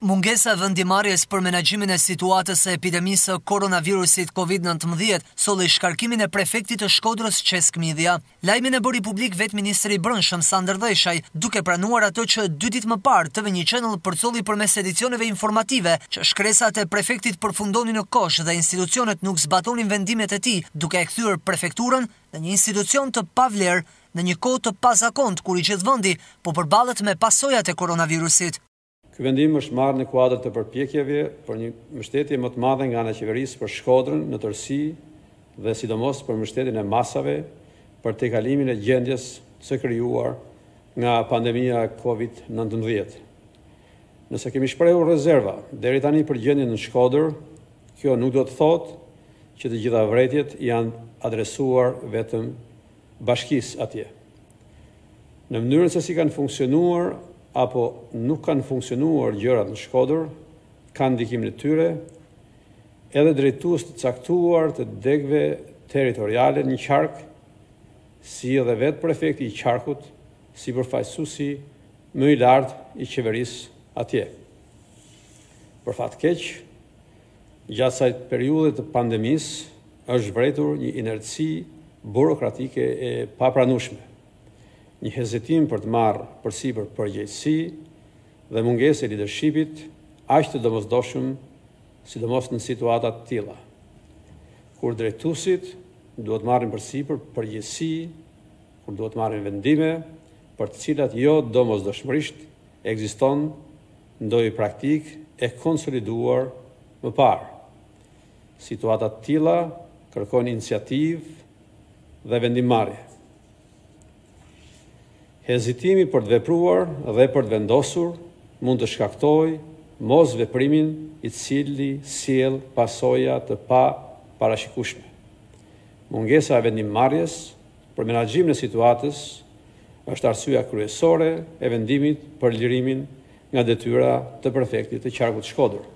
Mungesa vendimarjes për menaxhimin e situatës së epidemisë së koronavirusit COVID-19 solli shkarkimin e prefektit të Shkodrës Qesk Midhja. Lajmin e bëri publik vetë ministri i Brendshëm Sander Dhejshaj duke pranuar ato që dy ditë më parë TV1 Channel përcolli përmes edicioneve informative që shkresat e prefektit përfundonin në kosh dhe institucionet nuk zbatonin vendimet e tij, duke e kthyer prefekturën në një institucion të pavlerë në një kohë të pasakont kur i gjithë vendi po përballet me pasojat e koronavirusit. Ky vendim është marrë në kuadër të përpjekjeve për një mbështetje më të madhe nga ana e qeverisë për Shkodrën në tërsi dhe sidomos për mbështetjen e masave për të kalimin e gjendjes së krijuar nga pandemia COVID-19. Nëse kemi shprehur rezerva deri tani për gjendjen në Shkodër, kjo nuk do të thotë që të gjitha vretjet janë adresuar vetëm bashkisë atje. Në mënyrën se si kanë funksionuar apo nuk kanë funksionuar gjërat në Shkodër, kanë ndikimin e tyre edhe drejtues të caktuar të degëve territoriale në qark, si edhe vet prefekti i qarkut, si përfaqësuesi më i lartë i qeverisë atje. Për fat keq, gjatë asaj periudhe të pandemisë është zhbretur një inerci burokratike e papranueshme një hezitim për të marrë përsi për përgjëtësi dhe munges e leadershipit, ashtë të dëmëzdoshëm si dëmës në situatat të tila, kur drejtusit duhet marrë përsi për përgjëtësi, kur duhet marrë vendime për të cilat jo domës doshëmërisht e gziston praktik e konsoliduar më parë. Situatat të tila kërkojnë iniciativë dhe vendimarje. Hezitimi për të vepruar dhe për të vendosur mund të shkaktoj mos veprimin i cili siel pasoja të pa parashikushme. Mungesa e vendim marjes për menajgjim në situatës është arsua kryesore e vendimit për lirimin nga detyra të perfektit të qarkut shkodurë.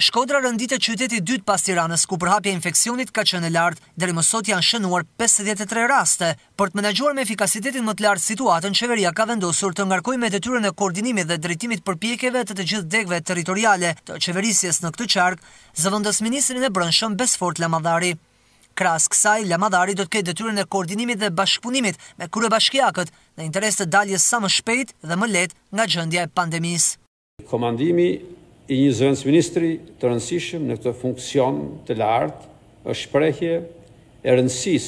Shkodra rëndite qyteti dytë pas Tiranës ku përhapja infekcionit ka qënë lartë, dheri mësot janë shënuar 53 raste, për të menagjuar me efikasitetin më të lartë situatën, qeveria ka vendosur të ngarkoj me detyren e koordinimi dhe drejtimit për të të gjithë degve teritoriale të qeverisjes në këtë qarkë, zëvëndës Ministrin e Brënshëm Besfort Lamadari. Kras kësaj, Lamadari do të kejtë detyren e koordinimit dhe bashkëpunimit me kure bashkjakët në interes të daljes sa më shpejt dhe më let nga gjëndja e pandemis. Komandimi i një zëvendës ministri të rëndësishëm në këtë funksion të lartë është shprejhje e rëndësis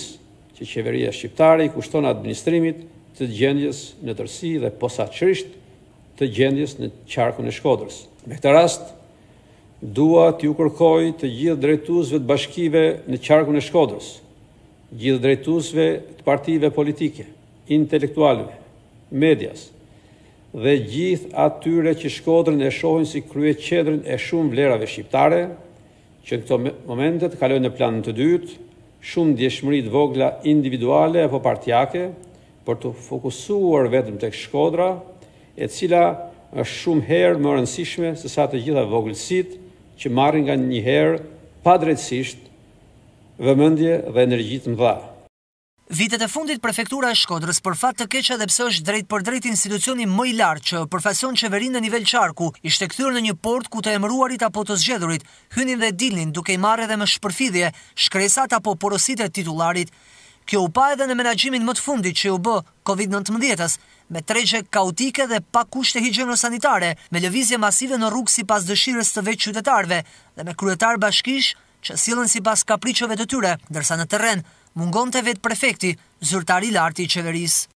që qeveria shqiptare i kushton administrimit të gjendjes në tërsi dhe qërisht të gjendjes në qarkën e shkodrës. Me këtë rast, dua të ju kërkoj të gjithë drejtuzve të bashkive në qarkën e shkodrës, gjithë drejtuzve të partive politike, intelektualve, medjas, dhe gjithë atyre që shkodrën e shohin si krye qedrën e shumë vlerave shqiptare, që në këto momentet kalojnë në planën të dytë, shumë djeshmërit vogla individuale apo partjake, për të fokusuar vetëm të shkodra, e cila është shumë herë më rëndësishme se sa të gjitha voglësit që marrin nga një herë pa drejtësisht vëmëndje dhe energjit më dhaë. Vitet e fundit prefektura e Shkodrës për fat të keq edhe pse është drejt për drejt institucioni më i lartë që përfaqëson qeverinë në nivel qarku, ishte kthyer në një port ku të emëruarit apo të zgjedhurit hynin dhe dilnin duke i marrë edhe me shpërfidhje shkresat apo porositë e titullarit. Kjo u pa edhe në menaxhimin më të fundit që u b COVID-19-s me tregje kaotike dhe pa kushte higjieno-sanitare, me lëvizje masive në rrugë sipas dëshirës së vetë qytetarëve dhe me kryetar bashkish që silën si pas kapriqove të tyre, dërsa në terren mungonte mungon të vetë prefekti, zyrtari larti i qeverisë.